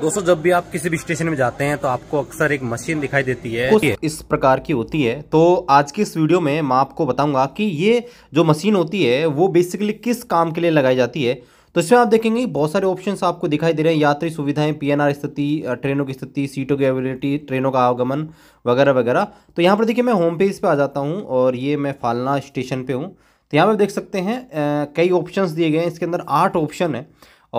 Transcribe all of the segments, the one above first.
दोस्तों जब भी आप किसी भी स्टेशन में जाते हैं तो आपको अक्सर एक मशीन दिखाई देती है इस प्रकार की होती है तो आज की इस वीडियो में मैं आपको बताऊंगा कि ये जो मशीन होती है वो बेसिकली किस काम के लिए लगाई जाती है तो इसमें आप देखेंगे बहुत सारे ऑप्शंस आपको दिखाई दे रहे हैं यात्री सुविधाएं पीएनआर स्थिति ट्रेनों की स्थिति सीटों की अवेलेबिलिटी ट्रेनों का आवागमन वगैरह वगैरह तो यहाँ पर देखिए मैं होम पेज पे आ जाता हूँ और ये मैं फालना स्टेशन पे हूँ तो यहाँ पर देख सकते हैं कई ऑप्शंस दिए गए हैं इसके अंदर आठ ऑप्शन है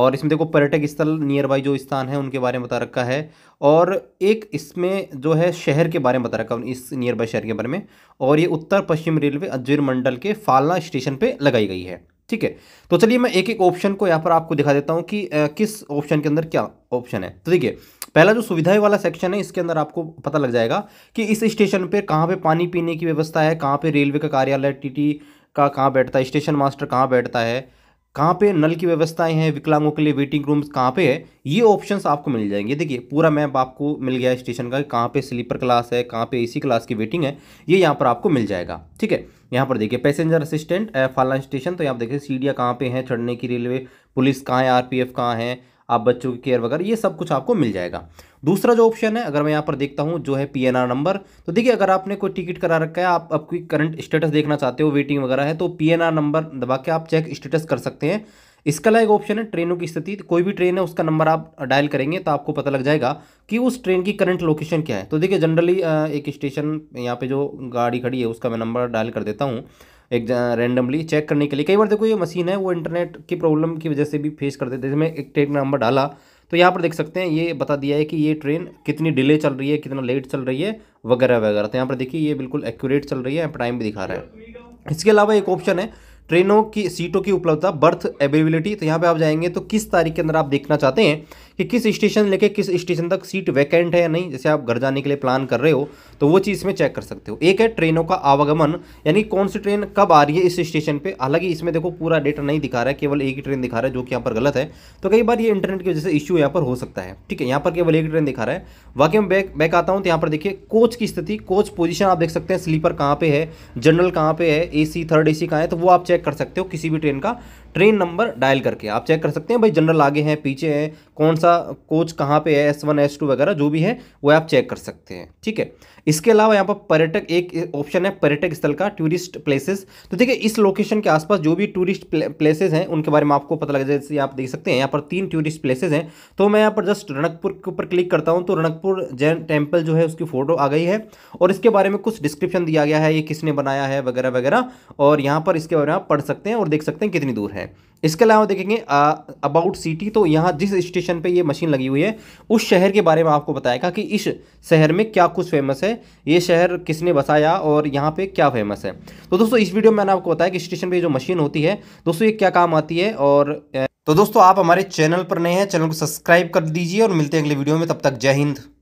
और इसमें देखो पर्यटक स्थल नियर बाई जो स्थान है उनके बारे में बता रखा है और एक इसमें जो है शहर के बारे में बता रखा है इस नियर बाई शहर के बारे में और ये उत्तर पश्चिम रेलवे अजमेर मंडल के फालना स्टेशन पर लगाई गई है ठीक है तो चलिए मैं एक एक ऑप्शन को यहाँ पर आपको दिखा देता हूँ कि आ, किस ऑप्शन के अंदर क्या ऑप्शन है तो देखिए पहला जो सुविधाएं वाला सेक्शन है इसके अंदर आपको पता लग जाएगा कि इस स्टेशन पर कहाँ पे पानी पीने की व्यवस्था है कहाँ पे रेलवे का कार्यालय टीटी का कहाँ बैठता है स्टेशन मास्टर कहाँ बैठता है कहाँ पे नल की व्यवस्थाएं हैं विकलांगों के लिए वेटिंग रूम्स कहाँ पे है ये ऑप्शंस आपको मिल जाएंगे देखिए पूरा मैप आपको मिल गया स्टेशन का कहाँ पे स्लीपर क्लास है कहाँ पे एसी क्लास की वेटिंग है ये यहाँ पर आपको मिल जाएगा ठीक है यहाँ पर देखिए पैसेंजर असिस्टेंट फाला स्टेशन तो यहाँ देखिए सीढ़िया कहाँ पे हैं चढ़ने की रेलवे पुलिस कहाँ है आर पी एफ कहाँ है आप बच्चों की केयर वगैरह ये सब कुछ आपको मिल जाएगा दूसरा जो ऑप्शन है अगर मैं यहाँ पर देखता हूँ जो है पी नंबर तो देखिए अगर आपने कोई टिकट करा रखा है आप आपकी करंट स्टेटस देखना चाहते हो वेटिंग वगैरह है तो पी नंबर दबा के आप चेक स्टेटस कर सकते हैं इसका एक ऑप्शन है ट्रेनों की स्थिति कोई भी ट्रेन है उसका नंबर आप डायल करेंगे तो आपको पता लग जाएगा कि उस ट्रेन की करंट लोकेशन क्या है तो देखिए जनरली एक स्टेशन यहाँ पे जो गाड़ी खड़ी है उसका मैं नंबर डायल कर देता हूँ एक रैंडमली चेक करने के लिए कई बार देखो ये मशीन है वो इंटरनेट की प्रॉब्लम की वजह से भी फेस कर देते हैं मैं एक ट्रेन का नंबर डाला तो यहाँ पर देख सकते हैं ये बता दिया है कि ये ट्रेन कितनी डिले चल रही है कितना लेट चल रही है वगैरह वगैरह तो यहाँ पर देखिए ये बिल्कुल एक्यूरेट चल रही है टाइम भी दिखा रहा है इसके अलावा एक ऑप्शन है ट्रेनों की सीटों की उपलब्धता बर्थ अवेलेबिलिटी तो यहाँ पे आप जाएंगे तो किस तारीख के अंदर आप देखना चाहते हैं कि किस स्टेशन लेके किस स्टेशन तक सीट वैकेंट है या नहीं जैसे आप घर जाने के लिए प्लान कर रहे हो तो वो चीज़ इसमें चेक कर सकते हो एक है ट्रेनों का आवागमन यानी कौन सी ट्रेन कब आ रही है इस स्टेशन पर हालांकि इसमें देखो पूरा डेटा नहीं दिखा रहा है केवल एक ही ट्रेन दिखा रहा है जो कि यहाँ पर गलत है तो कई बार ये इंटरनेट की वजह से इशू यहाँ पर हो सकता है ठीक है यहाँ पर केवल एक ट्रेन दिखा रहा है वाकई में बैक बैक आता हूँ तो यहाँ पर देखिए कोच की स्थिति कोच पोजिशन आप देख सकते हैं स्लीपर कहाँ पर है जनरल कहाँ पर है ए थर्ड ए सी है तो वो आप चेक कर सकते हो किसी भी ट्रेन का ट्रेन नंबर डायल करके आप चेक कर सकते हैं भाई जनरल आगे हैं पीछे हैं कौन सा कोच कहाँ पे है एस वन एस टू वगैरह जो भी है वो आप चेक कर सकते हैं ठीक है इसके अलावा यहाँ पर पर्यटक एक ऑप्शन है पर्यटक स्थल का टूरिस्ट प्लेसेस तो देखिए इस लोकेशन के आसपास जो भी टूरिस्ट प्लेसेज हैं उनके बारे में आपको पता लग जाए जैसे आप देख सकते हैं यहाँ पर तीन टूरिस्ट प्लेसेज हैं तो मैं यहाँ पर जस्ट रणकपुर के ऊपर क्लिक करता हूँ तो रणकपुर जैन टेम्पल जो है उसकी फ़ोटो आ गई है और इसके बारे में कुछ डिस्क्रिप्शन दिया गया है ये किसने बनाया है वगैरह वगैरह और यहाँ पर इसके बारे में आप पढ़ सकते हैं और देख सकते हैं कितनी दूर है इसके अलावा देखेंगे अबाउट सिटी तो यहाँ जिस स्टेशन पे ये मशीन लगी हुई है उस शहर के बारे में आपको बताएगा कि इस शहर में क्या कुछ फेमस है ये शहर किसने बसाया और यहाँ पे क्या फेमस है तो दोस्तों इस वीडियो में मैंने आपको बताया कि स्टेशन पे जो मशीन होती है दोस्तों ये क्या काम आती है और तो दोस्तों आप हमारे चैनल पर नए हैं चैनल को सब्सक्राइब कर दीजिए और मिलते हैं अगले वीडियो में तब तक जय हिंद